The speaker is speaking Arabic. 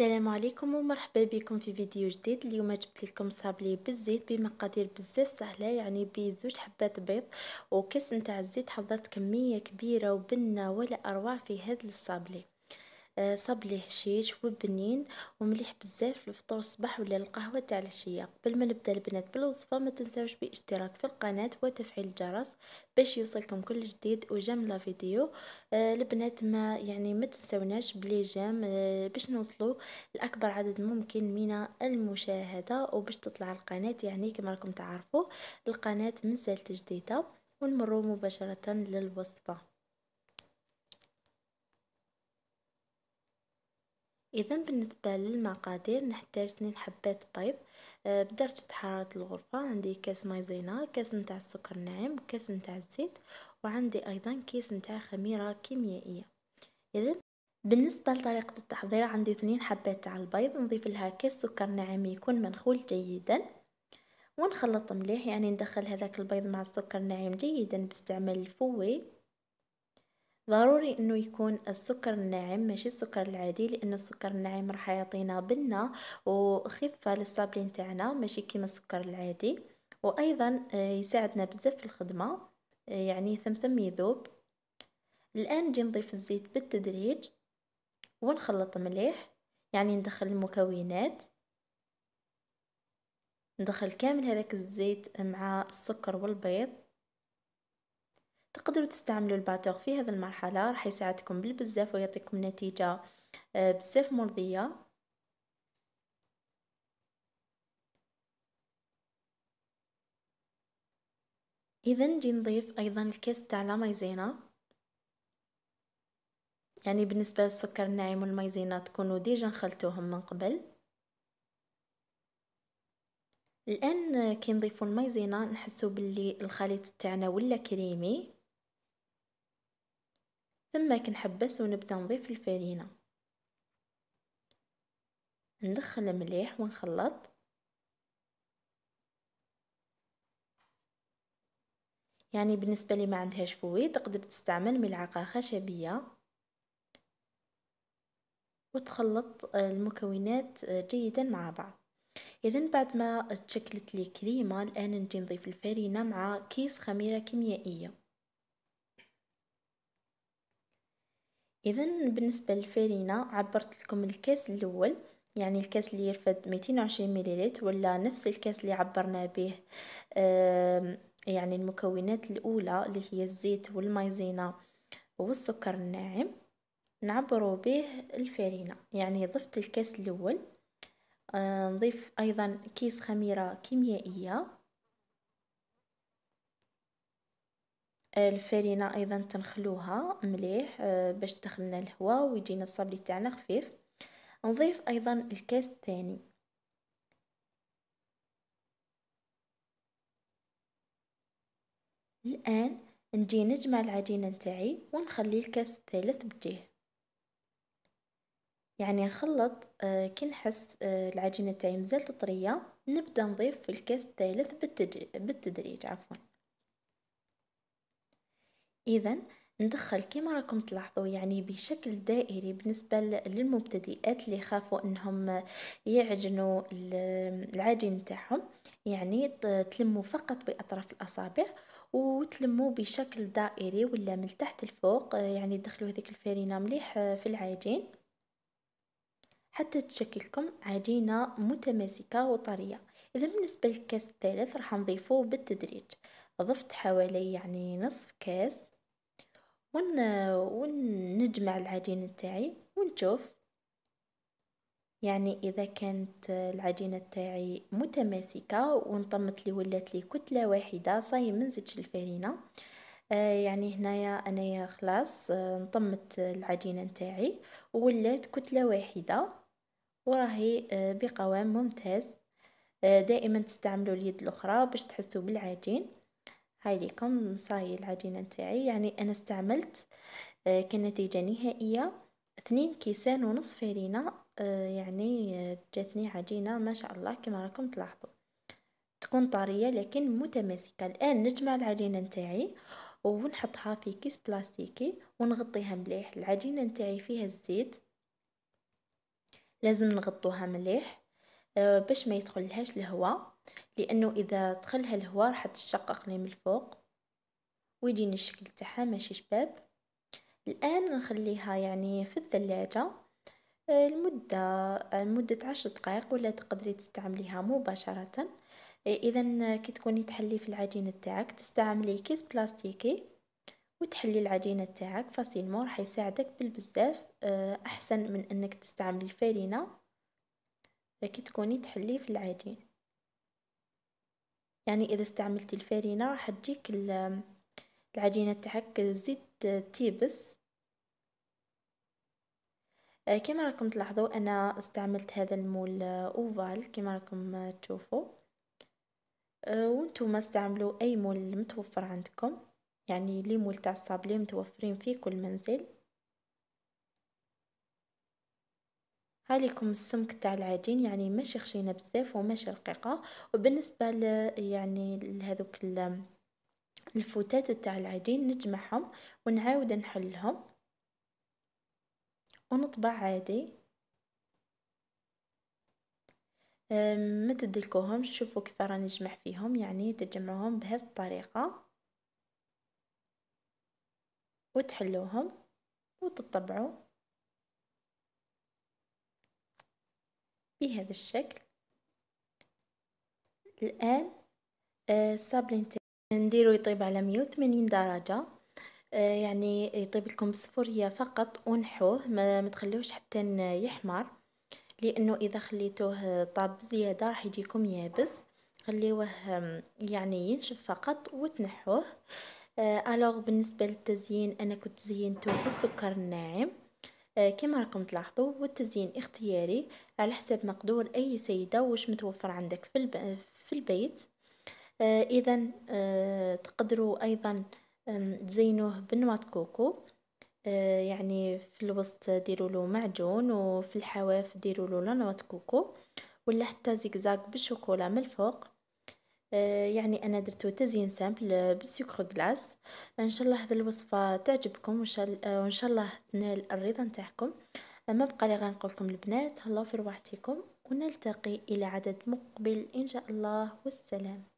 السلام عليكم ومرحبا بكم في فيديو جديد اليوم جبت لكم صابلي بالزيت بمقادير بزاف سهله يعني بزوج حبات بيض وكاس نتاع الزيت حضرت كميه كبيره وبنه ولا اروع في هذا الصابلي آه، صاب ليه حشيش وبنين ومليح بزاف للفطور الصباح ولا القهوه تاع العشيه قبل ما نبدا البنات بالوصفه ما تنساوش بالاشتراك في القناه وتفعيل الجرس باش يوصلكم كل جديد وجام لا فيديو آه، البنات ما يعني ما تنساوناش بلي جام آه، باش نوصلوا لاكبر عدد ممكن من المشاهده وباش تطلع القناه يعني كما راكم تعرفوا القناه مازالت جديده ونمروا مباشره للوصفه اذا بالنسبه للمقادير نحتاج 2 حبات بيض آه، بدرجه حراره الغرفه عندي كاس مايزينا كاس نتاع السكر ناعم كاس نتاع الزيت وعندي ايضا كيس نتاع خميره كيميائيه اذا بالنسبه لطريقه التحضير عندي 2 حبات تاع البيض نضيف لها كاس سكر ناعم يكون منخول جيدا ونخلط مليح يعني ندخل هذاك البيض مع السكر الناعم جيدا باستعمال الفوي ضروري انه يكون السكر الناعم ماشي السكر العادي لان السكر الناعم راح يعطينا بنه وخفه للصابلين تاعنا ماشي كيما السكر العادي وايضا آه، يساعدنا بزاف في الخدمه آه، يعني ثمثم يذوب الان نجي نضيف الزيت بالتدريج ونخلط مليح يعني ندخل المكونات ندخل كامل هذاك الزيت مع السكر والبيض تقدروا تستعملوا الباتور في هذه المرحلة راح يساعدكم بالبزاف ويعطيكم نتيجة آه، بزاف مرضية اذا نجي نضيف ايضا الكاس تاع لا مايزينا يعني بالنسبه للسكر الناعم والمايزينا تكونوا ديجا خلطوهم من قبل الان كي نضيفوا المايزينا نحسوا باللي الخليط تاعنا ولا كريمي ثم كنحبس ونبدا نضيف الفرينة ندخل مليح ونخلط يعني بالنسبة لي ما عندهاش فويد تقدر تستعمل ملعقة خشبية وتخلط المكونات جيدا مع بعض اذا بعد ما تشكلت لي كريمه الان نجي نضيف الفرينه مع كيس خميره كيميائيه اذا بالنسبه للفارينة عبرت لكم الكاس الاول يعني الكاس اللي يرفد 220 مليلتر ولا نفس الكاس اللي عبرنا به يعني المكونات الاولى اللي هي الزيت والمايزينا والسكر الناعم نعبروا به الفارينة يعني ضفت الكاس الاول آه، نضيف ايضا كيس خميره كيميائيه الفرينة ايضا تنخلوها مليح آه، باش تدخلنا الهواء ويجينا الصابلي تاعنا خفيف نضيف ايضا الكاس الثاني الان نجي نجمع العجينه نتاعي ونخلي الكاس الثالث بجيه يعني نخلط آه، كي نحس آه، العجينه تاعي مازالت طريه نبدا نضيف في الكاس الثالث بالتدريج عفوا إذا ندخل كما راكم تلاحظوا يعني بشكل دائري بالنسبة للمبتدئات اللي خافوا انهم يعجنوا العجين تاعهم يعني تلموا فقط بأطراف الأصابع وتلموا بشكل دائري ولا من تحت الفوق يعني تدخلوا هذيك الفرينة مليح في العجين حتى تشكلكم عجينة متماسكة وطرية إذا بالنسبة للكاس الثالث راح نضيفه بالتدريج ضفت حوالي يعني نصف كاس ون ونجمع العجين تاعي ونشوف يعني اذا كانت العجينه تاعي متماسكه ونطمت لي ولات لي كتله واحده صاي ما نزيدش الفرينه آه يعني هنايا انايا خلاص آه نطمت العجينه نتاعي ولات كتله واحده وراهي آه بقوام ممتاز آه، دائما تستعملوا اليد الاخرى باش تحسوا بالعجين هاي ليكم صاي العجينة نتاعي يعني أنا استعملت آه، كنتيجة نهائية اثنين كيسان ونص فارينة آه، يعني آه، جاتني عجينة ما شاء الله كما راكم تلاحظوا تكون طارية لكن متماسكة الآن نجمع العجينة نتاعي ونحطها في كيس بلاستيكي ونغطيها مليح العجينة نتاعي فيها الزيت لازم نغطوها مليح باش ما يدخل لهاش الهواء لانه اذا دخلها الهواء راح تشقق لي من الفوق ويجيني الشكل تاعها ماشي شباب الان نخليها يعني في الثلاجة المدة آه، آه، مدة عشر دقائق ولا تقدري تستعمليها مباشرة آه، اذا كي تكوني تحلي في العجينة تاعك تستعملي كيس بلاستيكي وتحلي العجينة تاعك فاسيلمون راح يساعدك بالبزاف احسن من انك تستعملي الفرينه كي تكوني تحلي في العجين يعني إذا استعملتي الفارينة حتجيك العجينة تاعك زيت تيبس آه، كما راكم تلاحظوا انا استعملت هذا المول آه، اوفال كما راكم آه، تشوفوا وانتم استعملوا اي مول متوفر عندكم يعني لي مول تاع الصابلي متوفرين في كل منزل هاليكم السمك تاع العجين يعني ماشي خشينه بزاف وماشي رقيقه وبالنسبه ل يعني لهذوك الفتات تاع العجين نجمعهم ونعاود نحلهم ونطبع عادي ما تدلكوهمش شوفوا كيف راني نجمع فيهم يعني تجمعوهم بهذه الطريقه وتحلوهم وتطبعوا بهذا الشكل الآن آه، الصابلين نديرو يطيب على 180 درجة آه، يعني يطيب لكم بصفورية فقط ونحوه ما تخليوش حتى يحمر لانه اذا خليتوه طاب زياده راح يجيكم يابس خليوه يعني ينشف فقط وتنحوه آه، الوغ بالنسبه للتزيين انا كنت زينته بالسكر الناعم آه، كما راكم تلاحظوا والتزيين اختياري على حسب مقدور اي سيده واش متوفر عندك في في البيت آه، اذا آه، تقدروا ايضا تزينوه بنواة كوكو يعني في الوسط ديروا له معجون وفي الحواف ديروا له نوات كوكو ولا حتى زيكزاك بالشوكولا من الفوق آه، يعني انا درتو تزيين سامبل آه، بالسكر غلاس ان شاء الله هذه الوصفه تعجبكم وان شاء آه، الله تنال الرضا نتاعكم ما بقى لي غنقول لكم البنات هلاو في رواحتكم ونلتقي الى عدد مقبل ان شاء الله والسلام